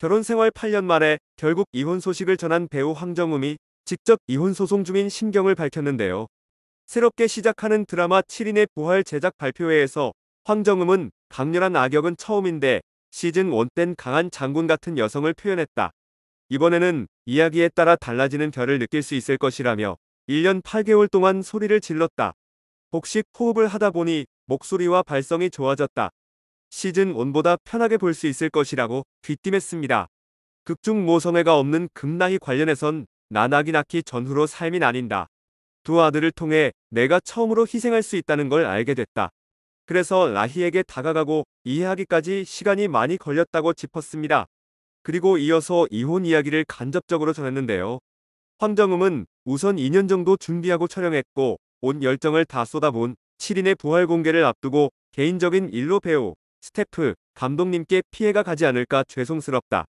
결혼 생활 8년 만에 결국 이혼 소식을 전한 배우 황정음이 직접 이혼 소송 중인 심경을 밝혔는데요. 새롭게 시작하는 드라마 7인의 부활 제작 발표회에서 황정음은 강렬한 악역은 처음인데 시즌 1땐 강한 장군 같은 여성을 표현했다. 이번에는 이야기에 따라 달라지는 별을 느낄 수 있을 것이라며 1년 8개월 동안 소리를 질렀다. 복식 호흡을 하다 보니 목소리와 발성이 좋아졌다. 시즌 1보다 편하게 볼 수 있을 것이라고 귀띔했습니다. 극중 모성애가 없는 금나희 관련해선 나나기 낳기 전후로 삶이 나뉜다. 두 아들을 통해 내가 처음으로 희생할 수 있다는 걸 알게 됐다. 그래서 라희에게 다가가고 이해하기까지 시간이 많이 걸렸다고 짚었습니다. 그리고 이어서 이혼 이야기를 간접적으로 전했는데요. 황정음은 우선 2년 정도 준비하고 촬영했고 온 열정을 다 쏟아본 7인의 부활 공개를 앞두고 개인적인 일로 배우 스태프, 감독님께 피해가 가지 않을까 죄송스럽다.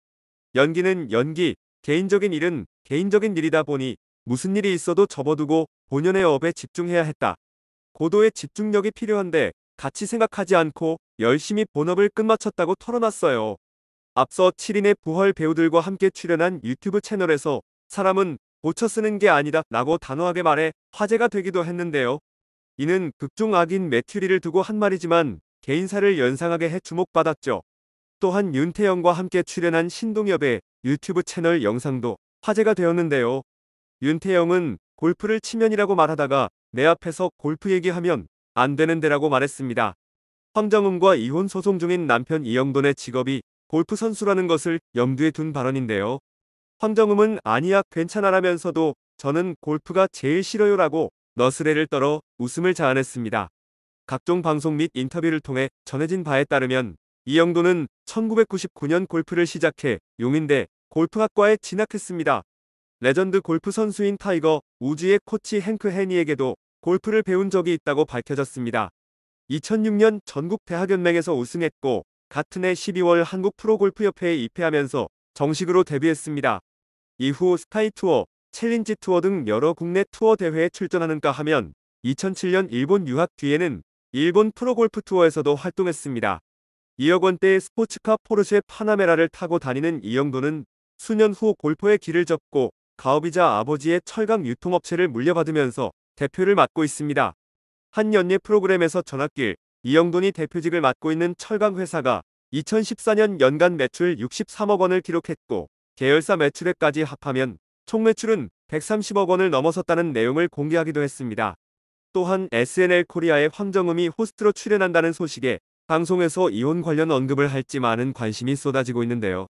연기는 연기, 개인적인 일은 개인적인 일이다 보니 무슨 일이 있어도 접어두고 본연의 업에 집중해야 했다. 고도의 집중력이 필요한데 같이 생각하지 않고 열심히 본업을 끝마쳤다고 털어놨어요. 앞서 7인의 부활 배우들과 함께 출연한 유튜브 채널에서 사람은 고쳐 쓰는 게 아니다 라고 단호하게 말해 화제가 되기도 했는데요. 이는 극중 악인 메튜리를 두고 한 말이지만 개인사를 연상하게 해 주목받았죠. 또한 윤태영과 함께 출연한 신동엽의 유튜브 채널 영상도 화제가 되었는데요. 윤태영은 골프를 치면이라고 말하다가 내 앞에서 골프 얘기하면 안 되는데라고 말했습니다. 황정음과 이혼 소송 중인 남편 이영돈의 직업이 골프 선수라는 것을 염두에 둔 발언인데요. 황정음은 아니야 괜찮아라면서도 저는 골프가 제일 싫어요라고 너스레를 떨어 웃음을 자아냈습니다. 각종 방송 및 인터뷰를 통해 전해진 바에 따르면 이영도는 1999년 골프를 시작해 용인대 골프학과에 진학했습니다. 레전드 골프 선수인 타이거 우즈의 코치 행크 해니에게도 골프를 배운 적이 있다고 밝혀졌습니다. 2006년 전국대학연맹에서 우승했고 같은 해 12월 한국 프로골프협회에 입회하면서 정식으로 데뷔했습니다. 이후 스카이투어, 챌린지 투어 등 여러 국내 투어 대회에 출전하는가 하면 2007년 일본 유학 뒤에는 일본 프로골프 투어에서도 활동했습니다. 2억 원대의 스포츠카 포르쉐 파나메라를 타고 다니는 이영도는 수년 후 골프의 길을 접고 가업이자 아버지의 철강 유통업체를 물려받으면서 대표를 맡고 있습니다. 한 연예 프로그램에서 전학길 이영돈이 대표직을 맡고 있는 철강 회사가 2014년 연간 매출 63억 원을 기록했고 계열사 매출액까지 합하면 총 매출은 130억 원을 넘어섰다는 내용을 공개하기도 했습니다. 또한 SNL 코리아의 황정음이 호스트로 출연한다는 소식에 방송에서 이혼 관련 언급을 할지 많은 관심이 쏟아지고 있는데요.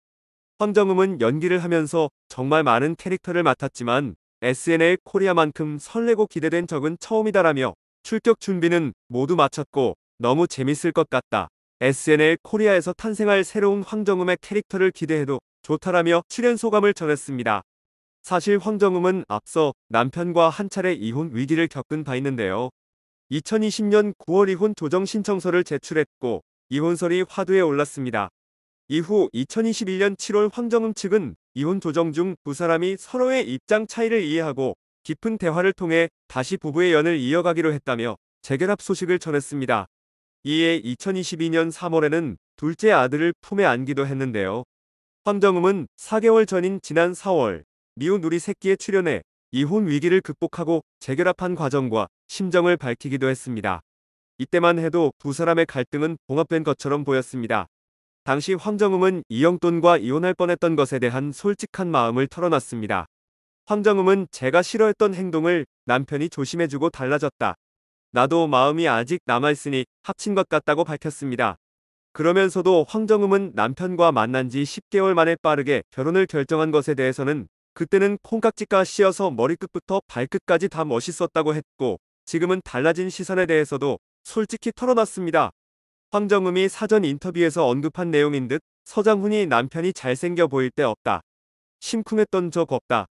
황정음은 연기를 하면서 정말 많은 캐릭터를 맡았지만 SNL 코리아만큼 설레고 기대된 적은 처음이다라며 출격 준비는 모두 마쳤고 너무 재밌을 것 같다. SNL 코리아에서 탄생할 새로운 황정음의 캐릭터를 기대해도 좋다라며 출연 소감을 전했습니다. 사실 황정음은 앞서 남편과 한 차례 이혼 위기를 겪은 바 있는데요. 2020년 9월 이혼 조정 신청서를 제출했고 이혼설이 화두에 올랐습니다. 이후 2021년 7월 황정음 측은 이혼 조정 중 두 사람이 서로의 입장 차이를 이해하고 깊은 대화를 통해 다시 부부의 연을 이어가기로 했다며 재결합 소식을 전했습니다. 이에 2022년 3월에는 둘째 아들을 품에 안기도 했는데요. 황정음은 4개월 전인 지난 4월 미운 우리 새끼에 출연해 이혼 위기를 극복하고 재결합한 과정과 심정을 밝히기도 했습니다. 이때만 해도 두 사람의 갈등은 봉합된 것처럼 보였습니다. 당시 황정음은 이영돈과 이혼할 뻔했던 것에 대한 솔직한 마음을 털어놨습니다. 황정음은 제가 싫어했던 행동을 남편이 조심해주고 달라졌다. 나도 마음이 아직 남아있으니 합친 것 같다고 밝혔습니다. 그러면서도 황정음은 남편과 만난 지 10개월 만에 빠르게 결혼을 결정한 것에 대해서는 그때는 콩깍지가 씌어서 머리끝부터 발끝까지 다 멋있었다고 했고 지금은 달라진 시선에 대해서도 솔직히 털어놨습니다. 황정음이 사전 인터뷰에서 언급한 내용인 듯 서장훈이 남편이 잘생겨 보일 때 없다. 심쿵했던 적 없다.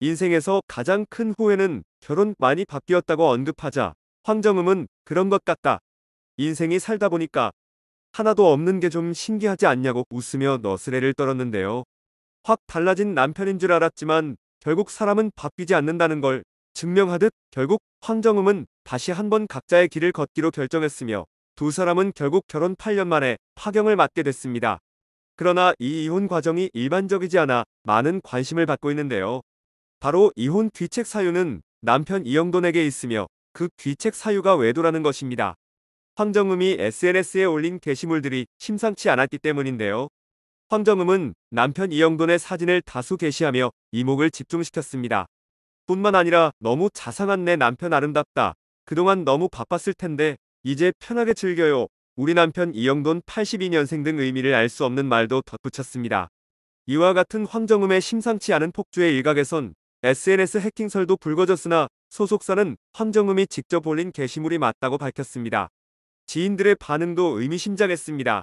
인생에서 가장 큰 후회는 결혼 많이 바뀌었다고 언급하자 황정음은 그런 것 같다. 인생이 살다 보니까 하나도 없는 게 좀 신기하지 않냐고 웃으며 너스레를 떨었는데요. 확 달라진 남편인 줄 알았지만 결국 사람은 바뀌지 않는다는 걸 증명하듯 결국 황정음은 다시 한 번 각자의 길을 걷기로 결정했으며 두 사람은 결국 결혼 8년 만에 파경을 맞게 됐습니다. 그러나 이 이혼 과정이 일반적이지 않아 많은 관심을 받고 있는데요. 바로 이혼 귀책 사유는 남편 이영돈에게 있으며 그 귀책 사유가 외도라는 것입니다. 황정음이 SNS에 올린 게시물들이 심상치 않았기 때문인데요. 황정음은 남편 이영돈의 사진을 다수 게시하며 이목을 집중시켰습니다. 뿐만 아니라 너무 자상한 내 남편 아름답다. 그동안 너무 바빴을 텐데 이제 편하게 즐겨요. 우리 남편 이영돈 82년생 등 의미를 알 수 없는 말도 덧붙였습니다. 이와 같은 황정음의 심상치 않은 폭주의 일각에선 SNS 해킹설도 불거졌으나 소속사는 황정음이 직접 올린 게시물이 맞다고 밝혔습니다. 지인들의 반응도 의미심장했습니다.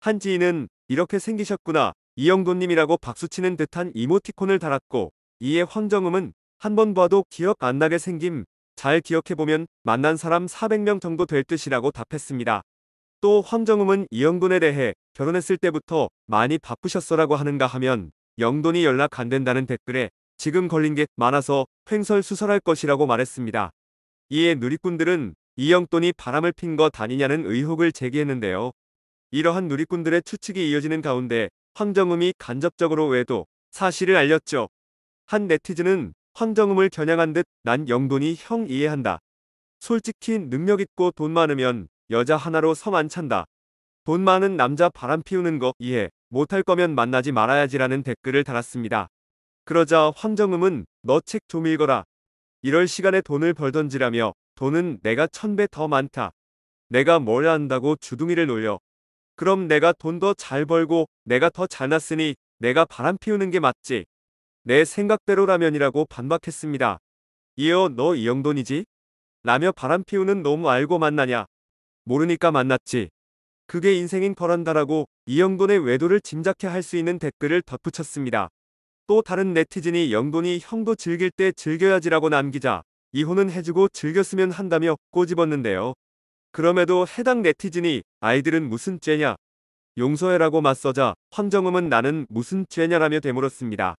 한 지인은 이렇게 생기셨구나. 이영도님이라고 박수치는 듯한 이모티콘을 달았고 이에 황정음은 한 번 봐도 기억 안 나게 생김 잘 기억해보면 만난 사람 400명 정도 될 듯이라고 답했습니다. 또 황정음은 이영돈에 대해 결혼했을 때부터 많이 바쁘셨어라고 하는가 하면 영돈이 연락 안 된다는 댓글에 지금 걸린 게 많아서 횡설수설할 것이라고 말했습니다. 이에 누리꾼들은 이영돈이 바람을 핀 거 다니냐는 의혹을 제기했는데요. 이러한 누리꾼들의 추측이 이어지는 가운데 황정음이 간접적으로 외도 사실을 알렸죠. 한 네티즌은 황정음을 겨냥한 듯 난 영돈이 형 이해한다. 솔직히 능력 있고 돈 많으면 여자 하나로 섬안 찬다. 돈 많은 남자 바람 피우는 거 이해 못할 거면 만나지 말아야지라는 댓글을 달았습니다. 그러자 황정음은 너 책 좀 읽어라. 이럴 시간에 돈을 벌던지라며 돈은 내가 천 배 더 많다. 내가 뭘 안다고 주둥이를 놀려 그럼 내가 돈 더 잘 벌고 내가 더 잘났으니 내가 바람 피우는 게 맞지. 내 생각대로라면이라고 반박했습니다. 이어 너 이영돈이지? 라며 바람 피우는 너무 알고 만나냐? 모르니까 만났지. 그게 인생인 거란다라고 이영돈의 외도를 짐작해 할 수 있는 댓글을 덧붙였습니다. 또 다른 네티즌이 영돈이 형도 즐길 때 즐겨야지라고 남기자 이혼은 해주고 즐겼으면 한다며 꼬집었는데요. 그럼에도 해당 네티즌이 아이들은 무슨 죄냐? 용서해라고 맞서자 황정음은 나는 무슨 죄냐라며 되물었습니다.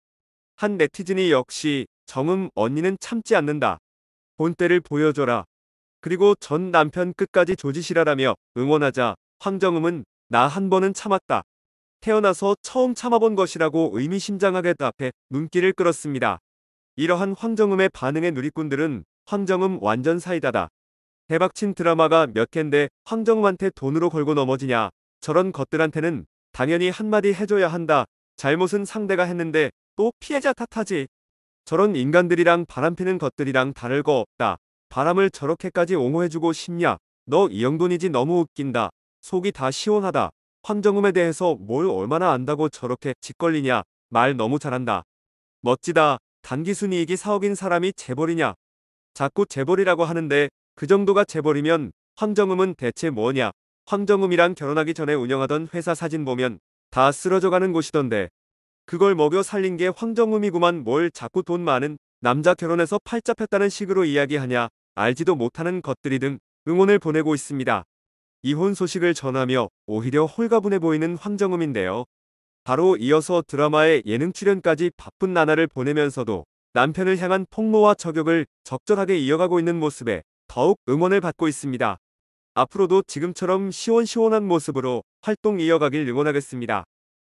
한 네티즌이 역시 정음 언니는 참지 않는다. 본때를 보여줘라. 그리고 전 남편 끝까지 조지시라라며 응원하자 황정음은 나 한 번은 참았다. 태어나서 처음 참아본 것이라고 의미심장하게 답해 눈길을 끌었습니다. 이러한 황정음의 반응에 누리꾼들은 황정음 완전 사이다다. 대박친 드라마가 몇 캔데 황정우한테 돈으로 걸고 넘어지냐. 저런 것들한테는 당연히 한마디 해줘야 한다. 잘못은 상대가 했는데 또 피해자 탓하지. 저런 인간들이랑 바람피는 것들이랑 다를 거 없다. 바람을 저렇게까지 옹호해주고 싶냐. 너 이영돈이지 너무 웃긴다. 속이 다 시원하다. 황정음에 대해서 뭘 얼마나 안다고 저렇게 짓걸리냐. 말 너무 잘한다. 멋지다. 단기순이익이 사억인 사람이 재벌이냐. 자꾸 재벌이라고 하는데 그 정도가 재벌이면 황정음은 대체 뭐냐? 황정음이랑 결혼하기 전에 운영하던 회사 사진 보면 다 쓰러져가는 곳이던데 그걸 먹여 살린 게 황정음이구만 뭘 자꾸 돈 많은 남자 결혼해서 팔잡혔다는 식으로 이야기하냐 알지도 못하는 것들이 등 응원을 보내고 있습니다. 이혼 소식을 전하며 오히려 홀가분해 보이는 황정음인데요. 바로 이어서 드라마의 예능 출연까지 바쁜 나날을 보내면서도 남편을 향한 폭로와 저격을 적절하게 이어가고 있는 모습에 더욱 응원을 받고 있습니다. 앞으로도 지금처럼 시원시원한 모습으로 활동 이어가길 응원하겠습니다.